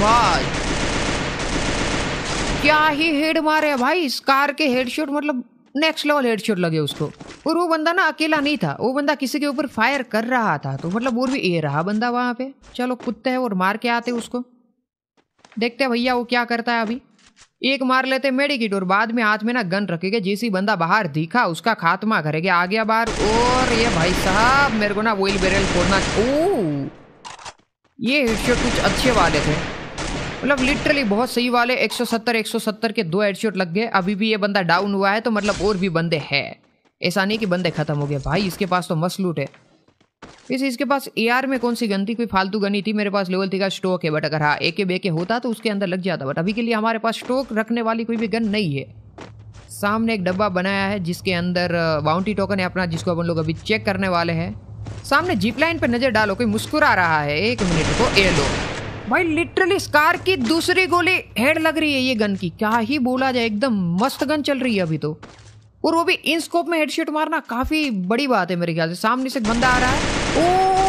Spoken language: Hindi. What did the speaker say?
भाई क्या ही हेड मारे है भाई इस कार के हेडशॉट मतलब नेक्स्ट लेवल हेडशॉट लगे उसको और वो बंदा ना अकेला नहीं था वो बंदा किसी के ऊपर फायर कर रहा था तो मतलब और भी ए रहा बंदा वहां पे चलो कुत्ते हैं और मार के आते उसको देखते भैया वो क्या करता है अभी एक मार लेते मेडिकिट और बाद में हाथ में ना गन रखेगा जैसी बंदा बाहर दिखा उसका खात्मा करेगा आ गया बाहर और ये भाई साहब मेरे को ना वोल बैरल खोलना ओ ये हेडशॉट कुछ अच्छे वाले थे मतलब लिटरली बहुत सही वाले 170 170 के दो हेडशॉट लग गए अभी भी ये बंदा डाउन हुआ है तो मतलब और भी बंदे हैं ऐसा नहीं कि बंदे खत्म हो गए भाई इसके पास तो मस्त लूट है वैसे इसके पास एआर में कौन सी गन थी कोई फालतू गनी थी मेरे पास लेवल थी का स्टोक है बट अगर हाँ एक बे के होता तो उसके अंदर लग जाता बट अभी के लिए हमारे पास स्टोक रखने वाली कोई भी गन नहीं है सामने एक डब्बा बनाया है जिसके अंदर बाउंटी टोकन है अपना जिसको अपन लोग अभी चेक करने वाले हैं सामने जीप लाइन पर नज़र डालो कोई मुस्कुरा रहा है एक मिनट को ए लो भाई लिटरली स्कार की दूसरी गोली हेड लग रही है ये गन की क्या ही बोला जाए एकदम मस्त गन चल रही है अभी तो और वो भी इन स्कोप में हेडशॉट मारना काफ़ी बड़ी बात है मेरे ख्याल से सामने से बंदा आ रहा है ओ